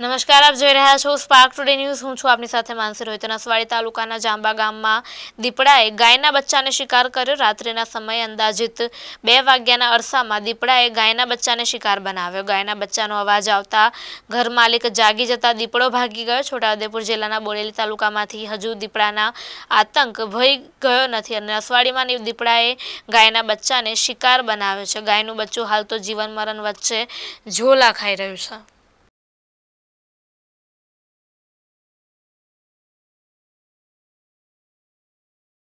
નમસ્કાર આપ જોઈ રહ્યા છો સ્પાર્ક ટુડે ન્યૂઝ હું છું આપની સાથે માનસી રોહિત નસવાડી તાલુકાના જાંબા ગામમાં દીપડાએ ગાયના બચ્ચાને શિકાર કર્યો રાત્રિના સમયે અંદાજિત બે વાગ્યાના અરસામાં દીપડાએ ગાયના બચ્ચાને શિકાર બનાવ્યો ગાયના બચ્ચાનો અવાજ આવતા ઘર માલિક જાગી જતા દીપડો ભાગી ગયો છોટાઉદેપુર જિલ્લાના બોડેલી તાલુકામાંથી હજુ દીપડાના આતંક ભય ગયો નથી અને નસવાડીમાં દીપડાએ ગાયના બચ્ચાને શિકાર બનાવ્યો છે ગાયનું બચ્ચું હાલ તો જીવન મરણ વચ્ચે ઝોલા ખાઈ રહ્યું છે